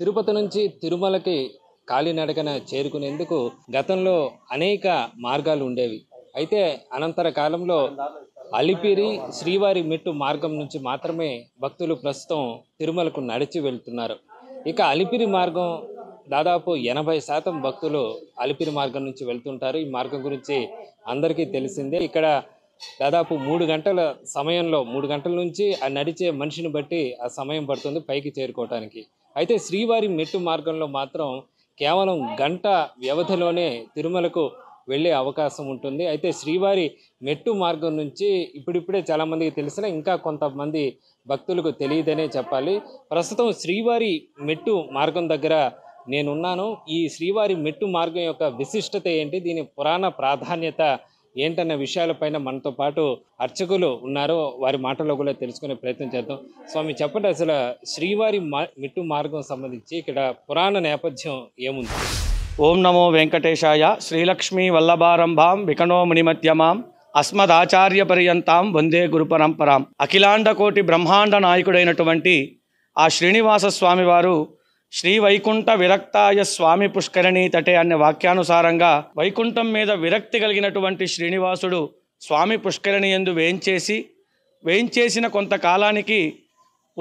తిరుపతి నుంచి తిరుమలకి కాలినడకన చేరుకునేందుకు గతంలో అనేక మార్గాలు ఉండేవి అయితే అనంతర కాలంలో అలిపిరి శ్రీవారి మెట్టు మార్గం నుంచి మాత్రమే భక్తులు ప్రస్తుతం తిరుమలకు నడిచి వెళ్తున్నారు ఇక అలిపిరి మార్గం దాదాపు ఎనభై శాతం భక్తులు అలిపిరి మార్గం నుంచి వెళ్తుంటారు ఈ మార్గం గురించి అందరికీ తెలిసిందే ఇక్కడ దాదాపు మూడు గంటల సమయంలో మూడు గంటల నుంచి ఆ నడిచే మనిషిని బట్టి ఆ సమయం పడుతుంది పైకి చేరుకోవటానికి అయితే శ్రీవారి మెట్టు మార్గంలో మాత్రం కేవలం గంట వ్యవధిలోనే తిరుమలకు వెళ్ళే అవకాశం ఉంటుంది అయితే శ్రీవారి మెట్టు మార్గం నుంచి ఇప్పుడిప్పుడే చాలామందికి తెలిసిన ఇంకా కొంతమంది భక్తులకు తెలియదనే చెప్పాలి ప్రస్తుతం శ్రీవారి మెట్టు మార్గం దగ్గర నేనున్నాను ఈ శ్రీవారి మెట్టు మార్గం యొక్క విశిష్టత ఏంటి దీని పురాణ ప్రాధాన్యత ఏంటన్న విషయాలపైన మనతో పాటు అర్చకులు ఉన్నారు వారి మాటల్లో కూడా తెలుసుకునే ప్రయత్నం చేద్దాం స్వామి చెప్పండి అసలు శ్రీవారి మిట్టు మార్గం సంబంధించి ఇక్కడ పురాణ నేపథ్యం ఏముంది ఓం నమో వెంకటేశాయ శ్రీలక్ష్మీ వల్లభారంభాం వికనో మునిమధ్యమాం అస్మదాచార్య పర్యంతం వందే గురు పరంపరాం అఖిలాండ కోటి బ్రహ్మాండ నాయకుడైనటువంటి ఆ శ్రీనివాస స్వామివారు శ్రీ వైకుంఠ విరక్తాయ స్వామి పుష్కరిణి తటే అనే వాక్యానుసారంగా వైకుంఠం మీద విరక్తి కలిగినటువంటి శ్రీనివాసుడు స్వామి పుష్కరిణి ఎందు వేయించేసి వేయించేసిన కొంతకాలానికి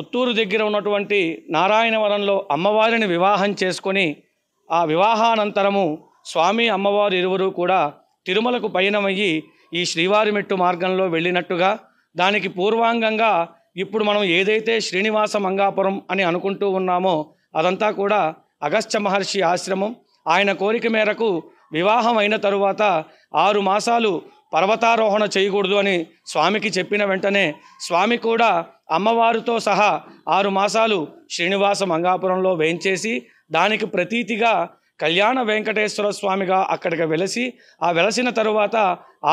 ఉత్తూరు దగ్గర ఉన్నటువంటి నారాయణవరంలో అమ్మవారిని వివాహం చేసుకొని ఆ వివాహానంతరము స్వామి అమ్మవారు ఇరువురు కూడా తిరుమలకు పయనమయ్యి ఈ శ్రీవారి మెట్టు మార్గంలో వెళ్ళినట్టుగా దానికి పూర్వాంగంగా ఇప్పుడు మనం ఏదైతే శ్రీనివాస మంగాపురం అని అనుకుంటూ ఉన్నామో అదంతా కూడా అగస్త్య మహర్షి ఆశ్రమం ఆయన కోరిక మేరకు వివాహం అయిన తరువాత ఆరు మాసాలు పర్వతారోహణ చేయకూడదు అని స్వామికి చెప్పిన వెంటనే స్వామి కూడా అమ్మవారితో సహా ఆరు మాసాలు శ్రీనివాస మంగాపురంలో వేయించేసి దానికి ప్రతీతిగా కళ్యాణ వెంకటేశ్వర స్వామిగా అక్కడికి వెలసి ఆ వెలసిన తరువాత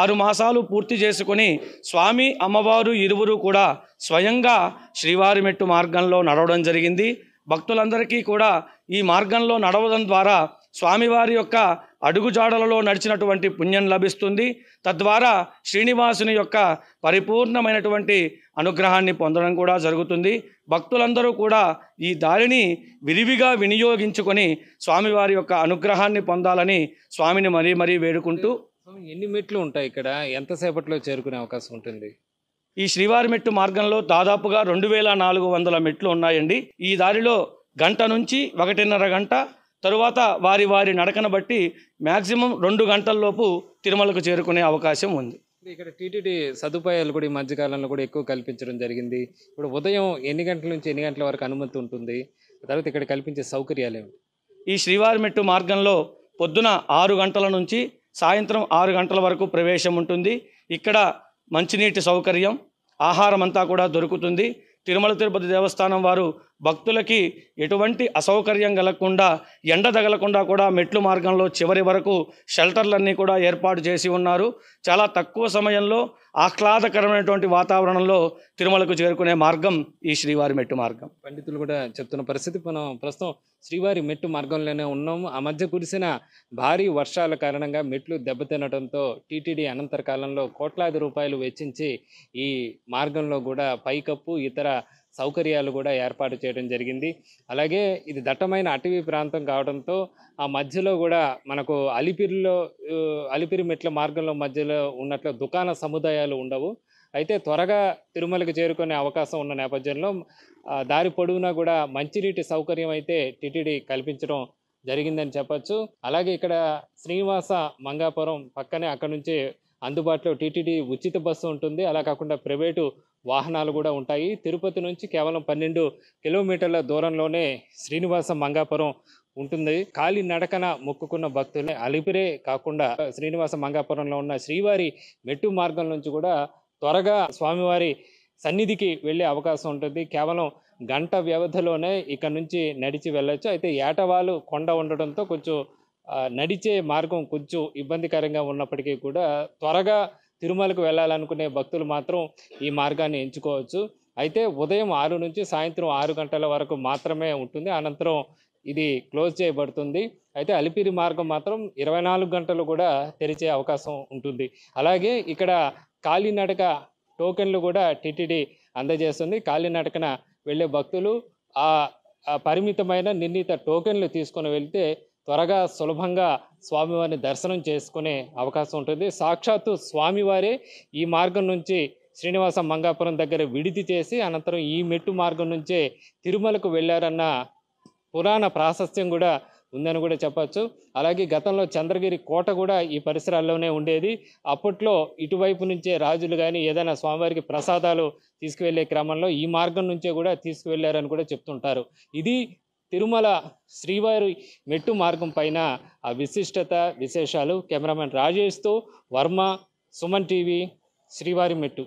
ఆరు మాసాలు పూర్తి చేసుకుని స్వామి అమ్మవారు ఇరువురు కూడా స్వయంగా శ్రీవారిమెట్టు మార్గంలో నడవడం జరిగింది భక్తులందరికీ కూడా ఈ మార్గంలో నడవడం ద్వారా స్వామివారి యొక్క అడుగుజాడలలో నడిచినటువంటి పుణ్యం లభిస్తుంది తద్వారా శ్రీనివాసుని యొక్క పరిపూర్ణమైనటువంటి అనుగ్రహాన్ని పొందడం కూడా జరుగుతుంది భక్తులందరూ కూడా ఈ దారిని విరివిగా వినియోగించుకొని స్వామివారి యొక్క అనుగ్రహాన్ని పొందాలని స్వామిని మరీ మరీ వేడుకుంటూ ఎన్ని మెట్లు ఉంటాయి ఇక్కడ ఎంతసేపట్లో చేరుకునే అవకాశం ఉంటుంది ఈ శ్రీవారి మెట్టు మార్గంలో దాదాపుగా రెండు వేల నాలుగు వందల మెట్లు ఉన్నాయండి ఈ దారిలో గంట నుంచి ఒకటిన్నర గంట తరువాత వారి వారి నడకను బట్టి మ్యాక్సిమం రెండు గంటల్లోపు తిరుమలకు చేరుకునే అవకాశం ఉంది ఇక్కడ టీటీడీ సదుపాయాలు కూడా ఈ మధ్యకాలంలో కూడా ఎక్కువ కల్పించడం జరిగింది ఇప్పుడు ఉదయం ఎన్ని గంటల నుంచి ఎన్ని గంటల వరకు అనుమతి ఉంటుంది తర్వాత ఇక్కడ కల్పించే సౌకర్యాలు ఏమి ఈ శ్రీవారి మెట్టు మార్గంలో పొద్దున ఆరు గంటల నుంచి సాయంత్రం ఆరు గంటల వరకు ప్రవేశం ఉంటుంది ఇక్కడ మంచినీటి సౌకర్యం ఆహారం అంతా కూడా దొరుకుతుంది తిరుమల తిరుపతి దేవస్థానం వారు భక్తులకి ఎటువంటి అసౌకర్యం కలగకుండా ఎండ తగలకుండా కూడా మెట్లు మార్గంలో చివరి వరకు షెల్టర్లన్నీ కూడా ఏర్పాటు చేసి ఉన్నారు చాలా తక్కువ సమయంలో ఆహ్లాదకరమైనటువంటి వాతావరణంలో తిరుమలకు చేరుకునే మార్గం ఈ శ్రీవారి మెట్టు మార్గం పండితులు కూడా చెప్తున్న పరిస్థితి మనం ప్రస్తుతం శ్రీవారి మెట్టు మార్గంలోనే ఉన్నాము ఆ మధ్య కురిసిన భారీ వర్షాల కారణంగా మెట్లు దెబ్బతినడంతో టీటీడీ అనంతర కాలంలో కోట్లాది రూపాయలు వెచ్చించి ఈ మార్గంలో కూడా పైకప్పు ఇతర సౌకర్యాలు కూడా ఏర్పాటు చేయడం జరిగింది అలాగే ఇది దట్టమైన అటవీ ప్రాంతం కావడంతో ఆ మధ్యలో కూడా మనకు అలిపిరిలో అలిపిరి మెట్ల మార్గంలో మధ్యలో ఉన్నట్లు దుకాణ సముదాయాలు ఉండవు అయితే త్వరగా తిరుమలకి చేరుకునే అవకాశం ఉన్న నేపథ్యంలో దారి పొడవునా కూడా మంచినీటి సౌకర్యం అయితే టిటిడి కల్పించడం జరిగిందని చెప్పచ్చు అలాగే ఇక్కడ శ్రీనివాస మంగాపురం పక్కనే అక్కడ నుంచి అందుబాటులో టీటీడీ ఉచిత బస్సు ఉంటుంది అలా కాకుండా ప్రైవేటు వాహనాలు కూడా ఉంటాయి తిరుపతి నుంచి కేవలం పన్నెండు కిలోమీటర్ల దూరంలోనే శ్రీనివాస మంగాపురం ఉంటుంది కాలి నడకన మొక్కుకున్న భక్తుల్ని అలిపిరే కాకుండా శ్రీనివాస మంగాపురంలో ఉన్న శ్రీవారి మెట్టు మార్గం నుంచి కూడా త్వరగా స్వామివారి సన్నిధికి వెళ్ళే అవకాశం ఉంటుంది కేవలం గంట వ్యవధిలోనే ఇక్కడ నుంచి నడిచి వెళ్ళొచ్చు అయితే ఏటవాలు కొండ ఉండడంతో కొంచెం నడిచే మార్గం కొంచెం ఇబ్బందికరంగా ఉన్నప్పటికీ కూడా త్వరగా తిరుమలకు వెళ్ళాలనుకునే భక్తులు మాత్రం ఈ మార్గాన్ని ఎంచుకోవచ్చు అయితే ఉదయం ఆరు నుంచి సాయంత్రం ఆరు గంటల వరకు మాత్రమే ఉంటుంది అనంతరం ఇది క్లోజ్ చేయబడుతుంది అయితే అలిపిరి మార్గం మాత్రం ఇరవై నాలుగు గంటలు కూడా తెరిచే అవకాశం ఉంటుంది అలాగే ఇక్కడ కాలినడక టోకెన్లు కూడా టిటిడి అందజేస్తుంది కాలినడకన వెళ్ళే భక్తులు ఆ పరిమితమైన నిర్ణీత టోకెన్లు తీసుకొని వెళ్తే త్వరగా సులభంగా స్వామివారిని దర్శనం చేసుకునే అవకాశం ఉంటుంది సాక్షాత్తు స్వామివారే ఈ మార్గం నుంచి శ్రీనివాస మంగాపురం దగ్గర విడిది చేసి అనంతరం ఈ మెట్టు మార్గం నుంచే తిరుమలకు వెళ్ళారన్న పురాణ ప్రాశస్త్యం కూడా ఉందని కూడా చెప్పచ్చు అలాగే గతంలో చంద్రగిరి కోట కూడా ఈ పరిసరాల్లోనే ఉండేది అప్పట్లో ఇటువైపు నుంచే రాజులు కానీ ఏదైనా స్వామివారికి ప్రసాదాలు తీసుకువెళ్లే క్రమంలో ఈ మార్గం నుంచే కూడా తీసుకువెళ్ళారని కూడా చెప్తుంటారు ఇది తిరుమల శ్రీవారి మెట్టు మార్గం పైన ఆ విశిష్టత విశేషాలు కెమెరామెన్ రాజేష్తో వర్మ సుమన్ టీవీ శ్రీవారి మెట్టు